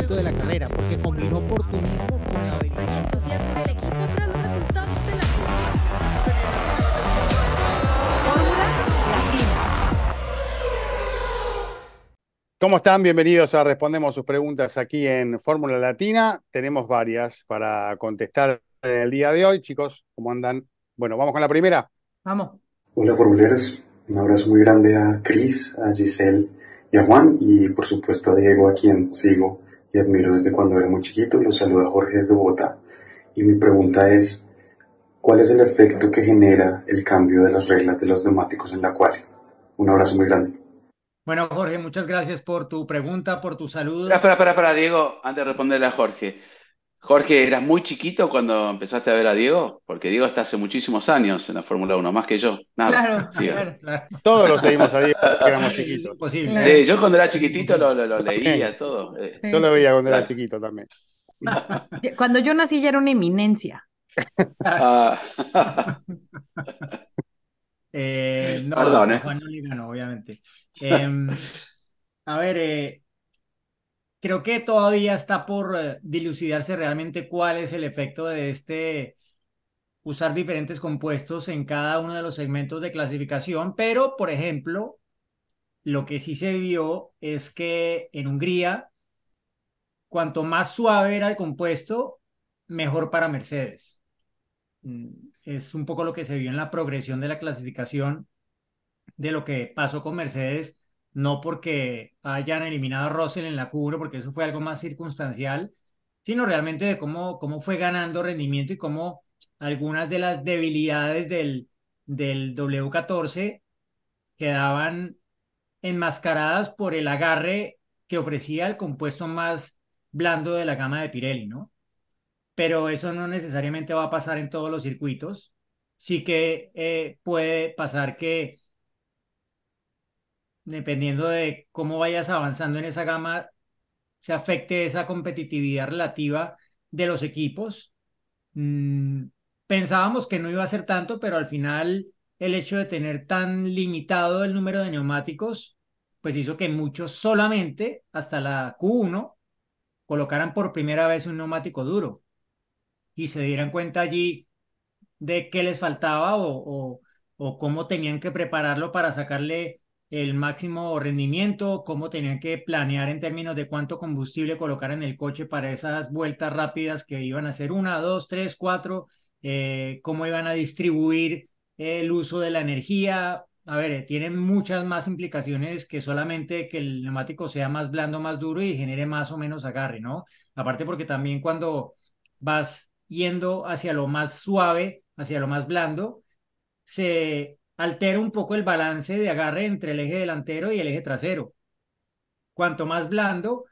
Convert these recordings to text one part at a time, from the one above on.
de la carrera, porque combinó oportunismo entusiasmo equipo tras los resultados de la Fórmula Latina. ¿Cómo están? Bienvenidos a Respondemos sus preguntas aquí en Fórmula Latina. Tenemos varias para contestar en el día de hoy. Chicos, ¿cómo andan? Bueno, vamos con la primera. Vamos. Hola, formuleros. Un abrazo muy grande a Cris, a Giselle y a Juan y por supuesto a Diego, a quien sigo y admiro desde cuando era muy chiquito. Los saluda Jorge desde Bogotá. Y mi pregunta es, ¿cuál es el efecto que genera el cambio de las reglas de los neumáticos en la cual? Un abrazo muy grande. Bueno, Jorge, muchas gracias por tu pregunta, por tu saludo. Espera, espera, espera, Diego, antes de responderle a Jorge. Jorge, ¿eras muy chiquito cuando empezaste a ver a Diego? Porque Diego está hace muchísimos años en la Fórmula 1, más que yo. claro, claro, Todos lo seguimos a Diego cuando éramos chiquitos. Posible. yo cuando era chiquitito lo, lo, leía todo. Eh. Yo lo veía cuando era chiquito también. Cuando yo nací ya era una eminencia. Ah. eh, no, Perdón, ¿eh? no obviamente. Em, a ver, eh, creo que todavía está por eh, dilucidarse realmente cuál es el efecto de este usar diferentes compuestos en cada uno de los segmentos de clasificación, pero por ejemplo, lo que sí se vio es que en Hungría, cuanto más suave era el compuesto, mejor para Mercedes. Mm, es un poco lo que se vio en la progresión de la clasificación de lo que pasó con Mercedes no porque hayan eliminado a Russell en la cubro, porque eso fue algo más circunstancial, sino realmente de cómo, cómo fue ganando rendimiento y cómo algunas de las debilidades del, W14 quedaban enmascaradas por el agarre que ofrecía el compuesto más blando de la gama de Pirelli, ¿no? Pero eso no necesariamente va a pasar en todos los circuitos. Sí que eh, puede pasar que dependiendo de cómo vayas avanzando en esa gama, se afecte esa competitividad relativa de los equipos. Mm, pensábamos que no iba a ser tanto, pero al final el hecho de tener tan limitado el número de neumáticos, pues hizo que muchos solamente hasta la Q1 colocaran por primera vez un neumático duro y se dieran cuenta allí de qué les faltaba o cómo tenían que prepararlo para sacarle el máximo rendimiento, cómo tenían que planear en términos de cuánto combustible colocar en el coche para esas vueltas rápidas que iban a ser una, dos, tres, cuatro, eh, cómo iban a distribuir el uso de la energía. A ver, eh, tienen muchas más implicaciones que solamente que el neumático sea más blando, más duro y genere más o menos agarre, ¿no? Aparte porque también cuando vas yendo hacia lo más suave, hacia lo más blando, se altera un poco el balance de agarre entre el eje delantero y el eje trasero. Cuanto más blando,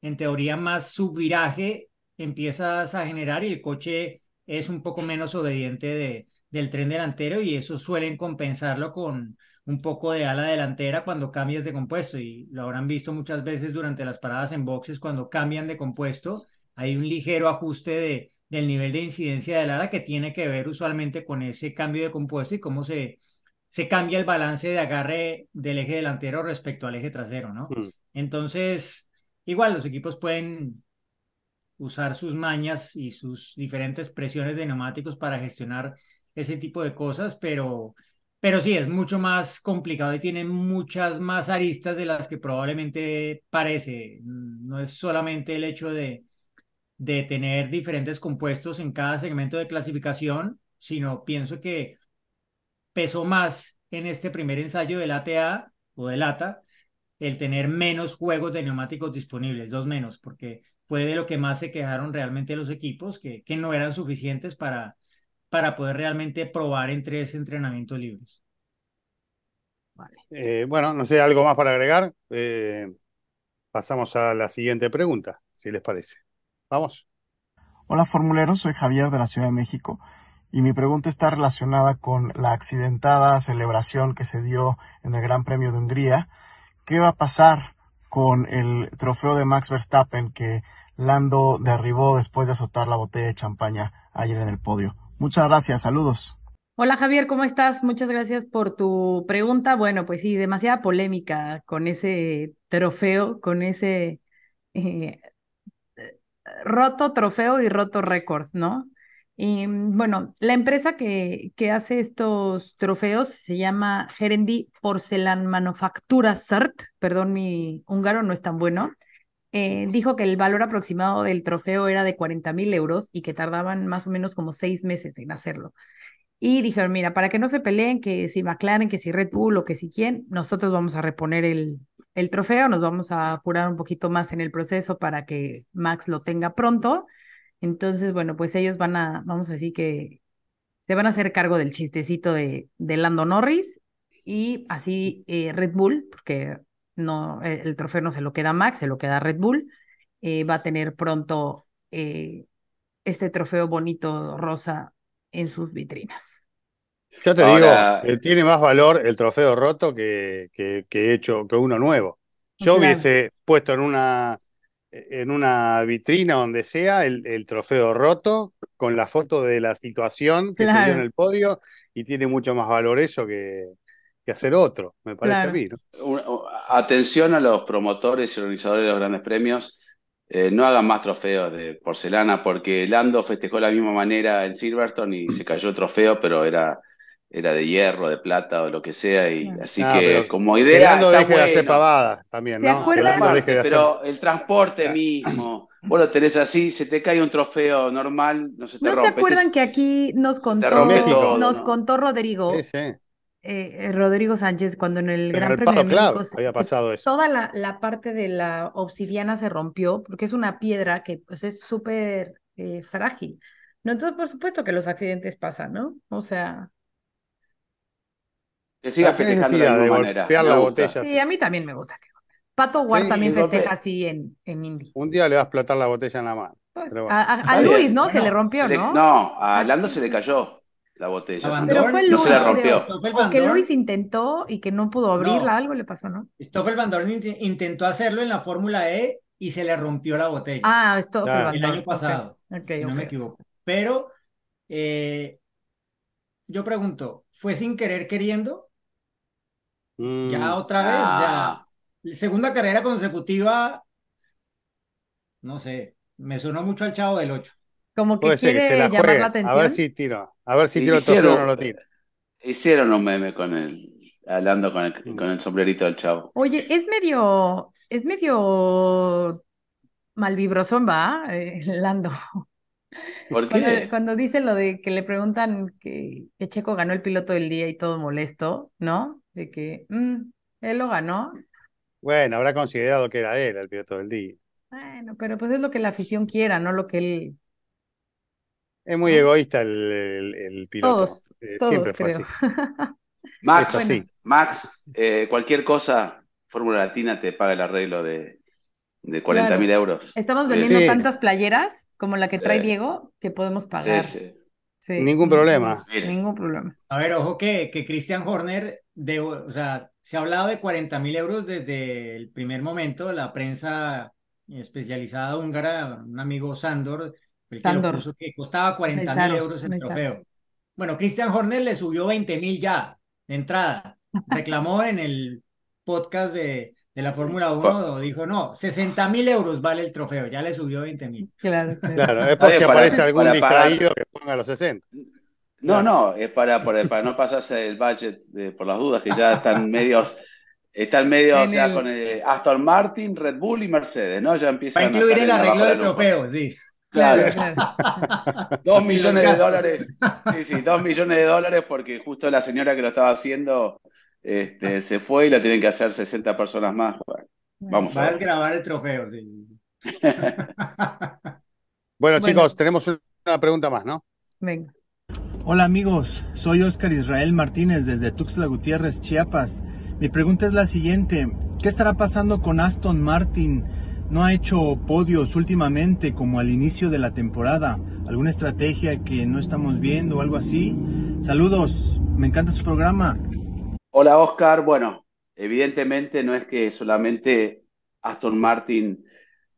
en teoría más subviraje empiezas a generar y el coche es un poco menos obediente de, del tren delantero y eso suelen compensarlo con un poco de ala delantera cuando cambias de compuesto y lo habrán visto muchas veces durante las paradas en boxes cuando cambian de compuesto hay un ligero ajuste de, del nivel de incidencia del ala que tiene que ver usualmente con ese cambio de compuesto y cómo se, se cambia el balance de agarre del eje delantero respecto al eje trasero, ¿no? Mm. Entonces, igual los equipos pueden usar sus mañas y sus diferentes presiones de neumáticos para gestionar ese tipo de cosas, pero, pero sí, es mucho más complicado y tiene muchas más aristas de las que probablemente parece. No es solamente el hecho de, de tener diferentes compuestos en cada segmento de clasificación, sino pienso que pesó más en este primer ensayo del ATA o del ATA el tener menos juegos de neumáticos disponibles, dos menos, porque fue de lo que más se quejaron realmente los equipos, que, que no eran suficientes para, para poder realmente probar entre ese entrenamiento libres. Eh, bueno, no sé, algo más para agregar. Eh, pasamos a la siguiente pregunta, si les parece. Vamos. Hola, formuleros, soy Javier de la Ciudad de México. Y mi pregunta está relacionada con la accidentada celebración que se dio en el Gran Premio de Hungría. ¿Qué va a pasar con el trofeo de Max Verstappen que Lando derribó después de azotar la botella de champaña ayer en el podio? Muchas gracias, saludos. Hola Javier, ¿cómo estás? Muchas gracias por tu pregunta. Bueno, pues sí, demasiada polémica con ese trofeo, con ese eh, roto trofeo y roto récord, ¿no? Y mm, bueno, la empresa que, que, hace estos trofeos se llama Gerendi Porcelan Manufactura Sart, perdón, mi húngaro no es tan bueno. Eh, dijo que el valor aproximado del trofeo era de 40 mil euros y que tardaban más o menos como seis meses en hacerlo. Y dijeron, mira, para que no se peleen, que si McLaren, que si Red Bull o que si quién, nosotros vamos a reponer el, el trofeo, nos vamos a apurar un poquito más en el proceso para que Max lo tenga pronto entonces, bueno, pues ellos van a, vamos a decir que se van a hacer cargo del chistecito de, de Lando Norris y así eh, Red Bull, porque no, e, el, trofeo no se lo queda a Max, se lo queda a Red Bull, eh, va a tener pronto eh, este trofeo bonito rosa en sus vitrinas. Yo te digo, tiene más valor el trofeo roto que, que, hecho, que uno nuevo. Yo hubiese puesto en una e-, en una vitrina donde sea el, trofeo roto con la foto de la situación que se dio en el podio y tiene mucho más valor eso que, que hacer otro, me parece bien. Atención a los promotores y organizadores de los grandes premios, eh, no hagan más trofeos de porcelana porque Lando festejó de la misma manera en Silverstone y se cayó el trofeo, pero era era de hierro, de plata o lo que sea, y así ah, que como idea. hacer también, ¿no? pero el transporte mismo, vos lo tenés así, se te cae un trofeo normal, no se te ¿No se acuerdan que aquí nos contó, nos contó Rodrigo? Sí, eh, eh, Rodrigo Sánchez, cuando en el Gran Premio de México, había pues pasado eso. toda la, la, parte de la obsidiana se rompió, porque es una piedra que pues, es súper eh, frágil. No, entonces, por supuesto que los accidentes pasan, ¿no? O sea, que siga festejando de Sí, a mí también me gusta. que Pato Ward también festeja así en, en Indy. Un día le va a explotar la botella en la mano. Pues, a, Luis, ¿no? se le rompió, ¿no? No, a Lando se le cayó la botella. ¿no? fue Luis. se rompió. Luis intentó y que no pudo abrirla, algo le pasó, ¿no? Stoffel Van intentó hacerlo en la Fórmula E y se le rompió la botella. Ah, esto claro. El año pasado. No me equivoco. Pero eh, yo pregunto, ¿fue sin querer queriendo ya mm. otra vez, ya. Ah. Segunda carrera consecutiva, no sé, me sonó mucho al chavo del 8. Como que Puede quiere la atención. A ver si tiro, a ver si tiro hicieron, o no lo tira. Hicieron un meme con él, hablando con el, sombrerito del chavo. Oye, es medio, es medio malvibrosón, va, eh, Lando. Cuando, cuando, dice lo de que le preguntan que, que, Checo ganó el piloto del día y todo molesto, ¿no? de que mm, él lo ganó. Bueno, habrá considerado que era él el piloto del día. Bueno, pero pues es lo que la afición quiera, no lo que él. Es muy egoísta el, piloto. Todos, eh, siempre fue Así. Max, eh, cualquier cosa, Fórmula Latina te paga el arreglo de, de 40 mil euros. Estamos vendiendo tantas playeras como la que trae Diego que podemos pagar. Sí, Ningún problema. Ningún problema. A ver, ojo que, que Christian Horner o sea, se ha hablado de 40 mil euros desde el primer momento, la prensa especializada húngara, un amigo Sandor, el que, puso, que costaba 40 mil euros el trofeo. Bueno, Christian Horner le subió 20 mil ya de entrada. Reclamó en el podcast de, la Fórmula 1, dijo, no, 60 mil euros vale el trofeo, ya le subió 20 mil. Claro, claro. Eh, por si aparece algún distraído que ponga los 60. No, no, es para, no pasarse el budget por las dudas, que ya están medios, están medios o con Aston Martin, Red Bull y Mercedes, ¿no? Ya empiezan a incluir el arreglo del trofeo, sí. Claro, claro. Dos millones de dólares. Sí, sí, dos millones de dólares porque justo la señora que lo estaba haciendo este, se fue y la tienen que hacer 60 personas más. Vamos a ver. grabar el trofeo, sí. bueno, chicos, tenemos una pregunta más, ¿no? Venga. Hola amigos, soy Oscar Israel Martínez desde Tuxtla Gutiérrez, Chiapas. Mi pregunta es la siguiente, ¿qué estará pasando con Aston Martin? No ha hecho podios últimamente como al inicio de la temporada. ¿Alguna estrategia que no estamos viendo o algo así? Saludos, me encanta su programa. Hola Oscar, bueno, evidentemente no es que solamente Aston Martin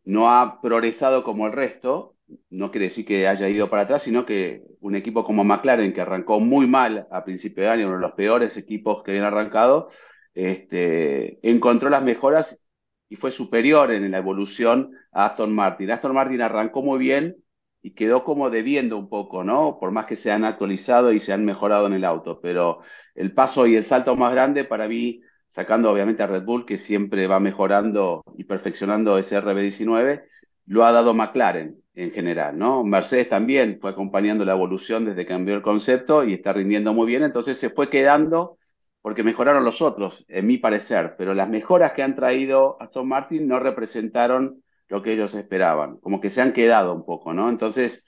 no ha progresado como el resto, no quiere decir que haya ido para atrás, sino que un equipo como McLaren, que arrancó muy mal a principio de año, uno de los peores equipos que habían arrancado, este, encontró las mejoras y fue superior en la evolución a Aston Martin. Aston Martin arrancó muy bien y quedó como debiendo un poco, ¿no? Por más que se han actualizado y se han mejorado en el auto, pero el paso y el salto más grande para mí, sacando obviamente a Red Bull, que siempre va mejorando y perfeccionando ese RB19, lo ha dado McLaren en general, ¿no? Mercedes también fue acompañando la evolución desde que cambió el concepto y está rindiendo muy bien, entonces se fue quedando porque mejoraron los otros, en mi parecer, pero las mejoras que han traído Aston Martin no representaron lo que ellos esperaban, como que se han quedado un poco, ¿no? Entonces,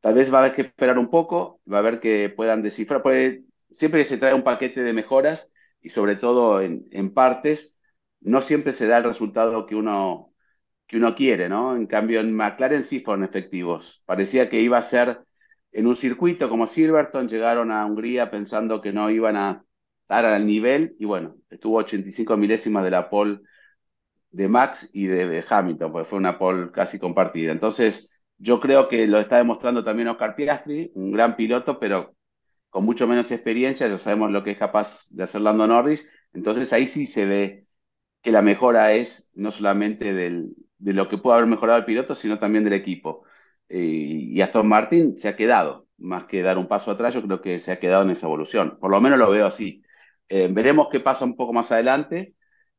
tal vez va a haber que esperar un poco, va a ver que puedan descifrar, porque siempre se trae un paquete de mejoras y sobre todo en, en partes, no siempre se da el resultado que uno que uno quiere, ¿no? En cambio, en McLaren sí fueron efectivos. Parecía que iba a ser en un circuito como Silverton, llegaron a Hungría pensando que no iban a estar al nivel y bueno, estuvo 85 milésimas de la pole de Max y de, Hamilton, porque fue una pole casi compartida. Entonces, yo creo que lo está demostrando también Oscar Piastri, un gran piloto, pero con mucho menos experiencia, ya sabemos lo que es capaz de hacer Lando Norris, entonces ahí sí se ve que la mejora es no solamente del, de lo que pudo haber mejorado el piloto, sino también del equipo. Eh, y Aston Martin se ha quedado, más que dar un paso atrás, yo creo que se ha quedado en esa evolución. Por lo menos lo veo así. Eh, veremos qué pasa un poco más adelante.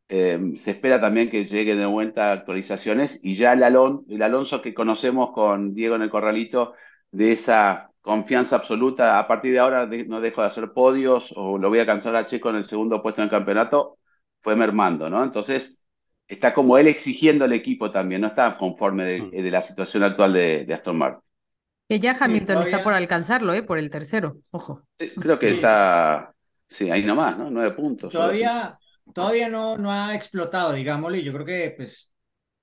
Eh, se espera también que lleguen de vuelta actualizaciones y ya el, el Alonso que conocemos con Diego en el Corralito, de esa confianza absoluta, a partir de ahora no dejo de hacer podios o lo voy a cansar a Checo en el segundo puesto en el campeonato, fue mermando, ¿no? Entonces, está como él exigiendo al equipo también, no está conforme de, mm. eh, la situación actual de, Aston Martin. Que ya Hamilton está por alcanzarlo, ¿eh? por el tercero, ojo. Creo que está, sí, ahí nomás, ¿no? Nueve puntos. Todavía, todavía no, no ha explotado, digámosle, yo creo que pues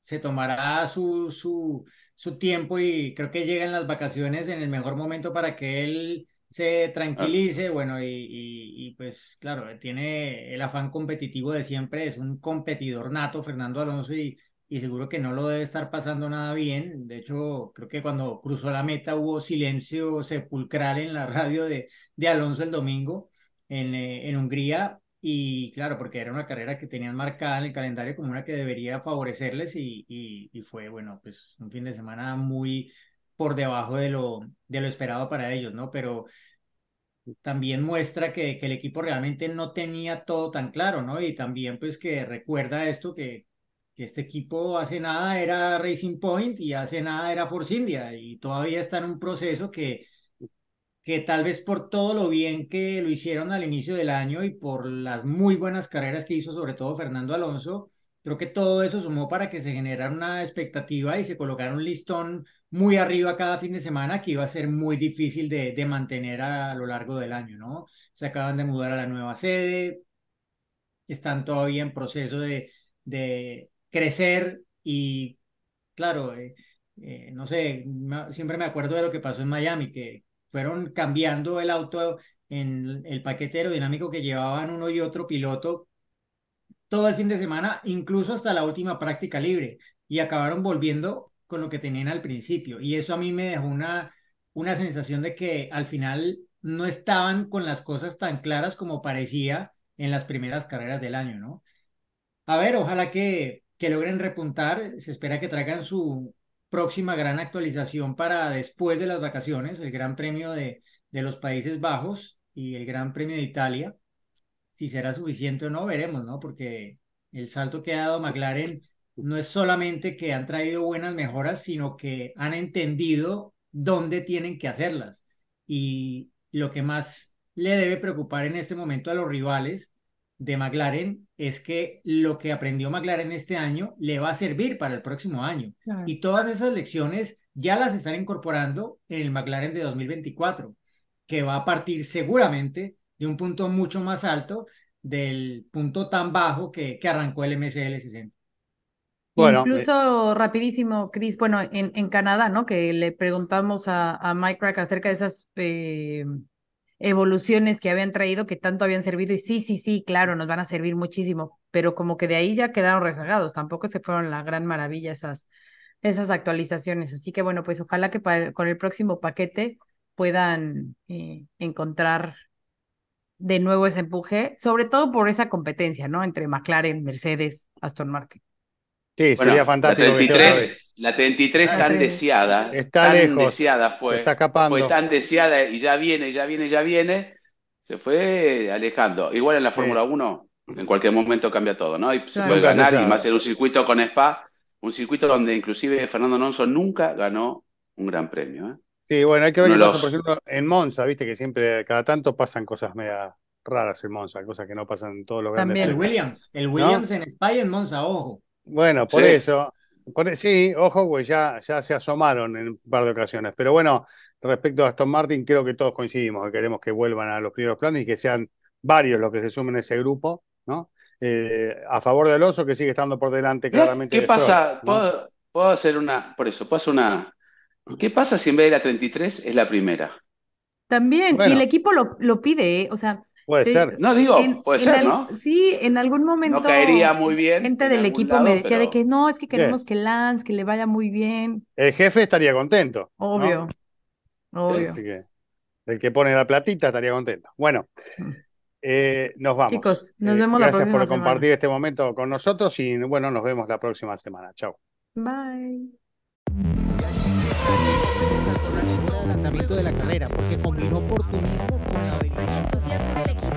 se tomará su, su, su tiempo y creo que llegan las vacaciones en el mejor momento para que él se ah. tranquilice, bueno, y, pues claro, tiene el afán competitivo de siempre, es un competidor nato Fernando Alonso y, y seguro que no lo debe estar pasando nada bien. De hecho, creo que cuando cruzó la meta hubo silencio sepulcral en la radio de, de Alonso el domingo en, eh, en Hungría, y claro, porque era una carrera que tenían marcada en el calendario como una que debería favorecerles y, fue, bueno, pues un fin de semana muy, por debajo de lo, de lo esperado para ellos, ¿no? Pero también muestra que, el equipo realmente no tenía todo tan claro, ¿no? Y también pues que recuerda esto que, que este equipo hace nada era Racing Point y hace nada era Force India y todavía está en un proceso que, que tal vez por todo lo bien que lo hicieron al inicio del año y por las muy buenas carreras que hizo sobre todo Fernando Alonso, Creo que todo eso sumó para que se generara una expectativa y se colocara un listón muy arriba cada fin de semana que iba a ser muy difícil de, mantener a, lo largo del año, ¿no? Se acaban de mudar a la nueva sede, están todavía en proceso de, crecer y, claro, eh, eh, no sé, siempre me acuerdo de lo que pasó en Miami, que fueron cambiando el auto en el paquetero dinámico que llevaban uno y otro piloto todo el fin de semana, incluso hasta la última práctica libre, y acabaron volviendo con lo que tenían al principio. Y eso a mí me dejó una, una sensación de que al final no estaban con las cosas tan claras como parecía en las primeras carreras del año, ¿no? A ver, ojalá que, logren repuntar, se espera que traigan su próxima gran actualización para después de las vacaciones, el Gran Premio de, de los Países Bajos y el Gran Premio de Italia si será suficiente o no, veremos, ¿no? Porque el salto que ha dado McLaren no es solamente que han traído buenas mejoras, sino que han entendido dónde tienen que hacerlas. Y lo que más le debe preocupar en este momento a los rivales de McLaren es que lo que aprendió McLaren este año le va a servir para el próximo año. Y todas esas lecciones ya las están incorporando en el McLaren de 2024, que va a partir seguramente de un punto mucho más alto del punto tan bajo que, que arrancó el MCL60. Incluso eh, rapidísimo, Chris, bueno, en, Canadá, ¿no? Que le preguntamos a, a Mike Crack acerca de esas eh, evoluciones que habían traído, que tanto habían servido, y sí, sí, sí, claro, nos van a servir muchísimo, pero como que de ahí ya quedaron rezagados, tampoco se fueron la gran maravilla esas, esas actualizaciones. Así que bueno, pues ojalá que con el próximo paquete puedan eh, encontrar de nuevo ese empuje, sobre todo por esa competencia, ¿no? Entre McLaren, Mercedes, Aston Martin. Sí, sería fantástico. La 33, la 33 tan deseada, está tan deseada fue, está escapando. fue tan deseada y ya viene, ya viene, ya viene, se fue alejando. Igual en la Fórmula 1, en cualquier momento cambia todo, ¿no? Y se puede ganar y a ser un circuito con Spa, un circuito donde inclusive Fernando Alonso nunca ganó un gran premio, ¿eh? Sí, bueno, hay que ver por ejemplo, en Monza, viste que siempre, cada tanto pasan cosas media raras en Monza, cosas que no pasan en todos los grandes. También el Williams, el Williams en España en Monza, ojo. Bueno, por eso, e, sí, ojo, pues ya, ya se asomaron en un par de ocasiones, pero bueno, respecto a Aston Martin, creo que todos coincidimos que queremos que vuelvan a los primeros planes y que sean varios los que se sumen a ese grupo, ¿no? Eh, a favor del oso que sigue estando por delante claramente. ¿Qué pasa? ¿Puedo, hacer una, por eso, puedo hacer una, ¿Qué pasa si en vez de la 33 es la primera? También, y el equipo lo, pide, ¿eh? o sea. Puede ser. No digo, puede ser, ¿no? Sí, en algún momento. No caería muy bien. Gente del equipo me decía de que no, es que queremos que Lance, que le vaya muy bien. El jefe estaría contento. Obvio. Obvio. Así que el que pone la platita estaría contento. Bueno. Mm. Eh, nos vamos. Chicos, nos eh, vemos la próxima semana. Gracias por compartir este momento con nosotros y bueno, nos vemos la próxima semana. Chao. Bye. Sánchez resaltó adelantamiento de la carrera porque combinó oportunismo con la habilidad. entusiasmo del equipo